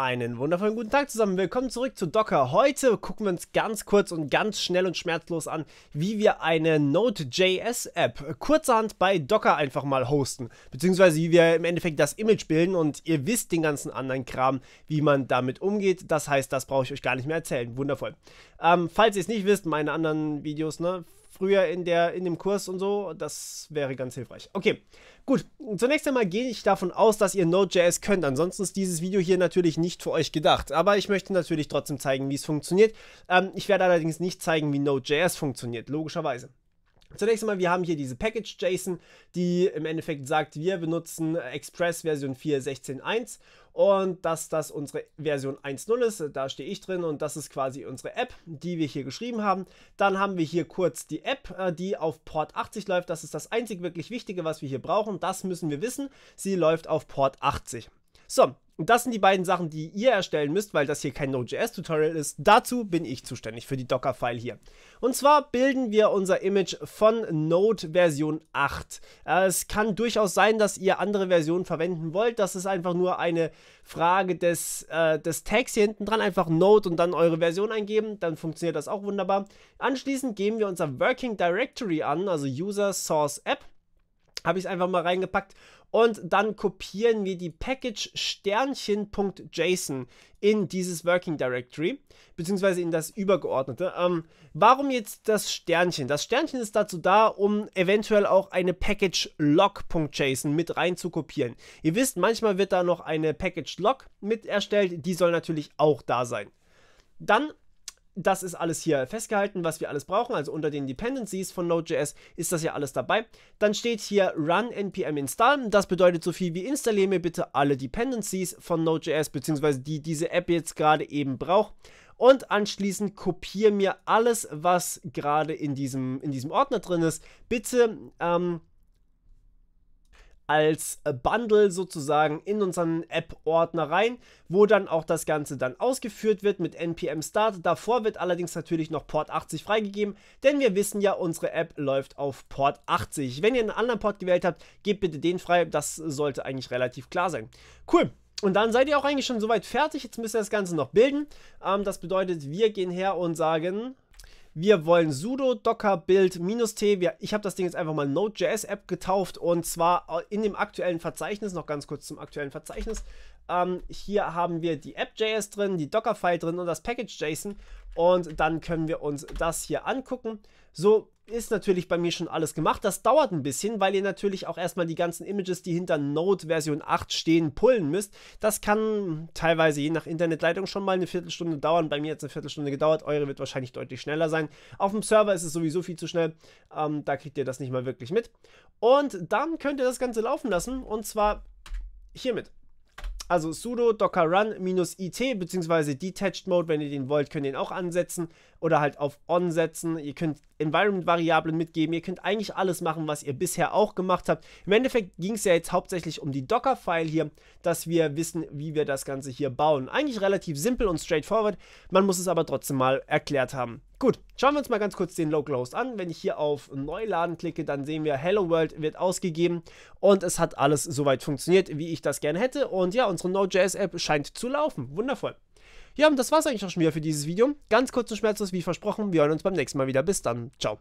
Einen wundervollen guten Tag zusammen. Willkommen zurück zu Docker. Heute gucken wir uns ganz kurz und ganz schnell und schmerzlos an, wie wir eine Node.js-App kurzerhand bei Docker einfach mal hosten. Beziehungsweise wie wir im Endeffekt das Image bilden und ihr wisst den ganzen anderen Kram, wie man damit umgeht. Das heißt, das brauche ich euch gar nicht mehr erzählen. Wundervoll. Ähm, falls ihr es nicht wisst, meine anderen Videos, ne, früher in, der, in dem Kurs und so. Das wäre ganz hilfreich. Okay, gut. Zunächst einmal gehe ich davon aus, dass ihr Node.js könnt. Ansonsten ist dieses Video hier natürlich nicht für euch gedacht. Aber ich möchte natürlich trotzdem zeigen, wie es funktioniert. Ähm, ich werde allerdings nicht zeigen, wie Node.js funktioniert, logischerweise. Zunächst einmal, wir haben hier diese Package-JSON, die im Endeffekt sagt, wir benutzen Express Version 4.16.1 und dass das unsere Version 1.0 ist, da stehe ich drin und das ist quasi unsere App, die wir hier geschrieben haben. Dann haben wir hier kurz die App, äh, die auf Port 80 läuft. Das ist das einzig wirklich Wichtige, was wir hier brauchen. Das müssen wir wissen. Sie läuft auf Port 80. So, und das sind die beiden Sachen, die ihr erstellen müsst, weil das hier kein Node.js-Tutorial ist. Dazu bin ich zuständig für die Docker-File hier. Und zwar bilden wir unser Image von Node Version 8. Äh, es kann durchaus sein, dass ihr andere Versionen verwenden wollt. Das ist einfach nur eine Frage des, äh, des Tags hier hinten dran. Einfach Node und dann eure Version eingeben. Dann funktioniert das auch wunderbar. Anschließend geben wir unser Working Directory an, also User Source App habe ich es einfach mal reingepackt und dann kopieren wir die Package Sternchen.json in dieses Working Directory, beziehungsweise in das übergeordnete. Ähm, warum jetzt das Sternchen? Das Sternchen ist dazu da, um eventuell auch eine Package Log.json mit rein zu kopieren. Ihr wisst, manchmal wird da noch eine Package Log mit erstellt, die soll natürlich auch da sein. Dann das ist alles hier festgehalten, was wir alles brauchen. Also unter den Dependencies von Node.js ist das ja alles dabei. Dann steht hier run npm install. Das bedeutet so viel wie installiere mir bitte alle Dependencies von Node.js, beziehungsweise die diese App jetzt gerade eben braucht. Und anschließend kopiere mir alles, was gerade in diesem, in diesem Ordner drin ist. Bitte ähm, als äh, Bundle sozusagen in unseren App-Ordner rein, wo dann auch das Ganze dann ausgeführt wird mit npm start. Davor wird allerdings natürlich noch Port 80 freigegeben, denn wir wissen ja, unsere App läuft auf Port 80. Wenn ihr einen anderen Port gewählt habt, gebt bitte den frei. Das sollte eigentlich relativ klar sein. Cool. Und dann seid ihr auch eigentlich schon soweit fertig. Jetzt müsst ihr das Ganze noch bilden. Ähm, das bedeutet, wir gehen her und sagen wir wollen sudo docker build t. ich habe das Ding jetzt einfach mal Node.js App getauft und zwar äh, in dem aktuellen Verzeichnis, noch ganz kurz zum aktuellen Verzeichnis. Ähm, hier haben wir die App.js drin, die Docker-File drin und das Package.json und dann können wir uns das hier angucken. So ist natürlich bei mir schon alles gemacht. Das dauert ein bisschen, weil ihr natürlich auch erstmal die ganzen Images, die hinter Node Version 8 stehen, pullen müsst. Das kann teilweise je nach Internetleitung schon mal eine Viertelstunde dauern. Bei mir hat es eine Viertelstunde gedauert. Eure wird wahrscheinlich deutlich schneller sein. Auf dem Server ist es sowieso viel zu schnell. Ähm, da kriegt ihr das nicht mal wirklich mit. Und dann könnt ihr das Ganze laufen lassen. Und zwar hiermit. Also sudo docker run-it bzw. detached mode, wenn ihr den wollt, könnt ihr ihn auch ansetzen oder halt auf on setzen. Ihr könnt Environment-Variablen mitgeben. Ihr könnt eigentlich alles machen, was ihr bisher auch gemacht habt. Im Endeffekt ging es ja jetzt hauptsächlich um die Docker-File hier, dass wir wissen, wie wir das Ganze hier bauen. Eigentlich relativ simpel und straightforward. Man muss es aber trotzdem mal erklärt haben. Gut, schauen wir uns mal ganz kurz den Local Host an. Wenn ich hier auf Neuladen klicke, dann sehen wir, Hello World wird ausgegeben und es hat alles soweit funktioniert, wie ich das gerne hätte. Und ja, unsere Node.js-App scheint zu laufen. Wundervoll. Ja, und das war es eigentlich auch schon wieder für dieses Video. Ganz kurz und schmerzlos, wie versprochen. Wir hören uns beim nächsten Mal wieder. Bis dann. Ciao.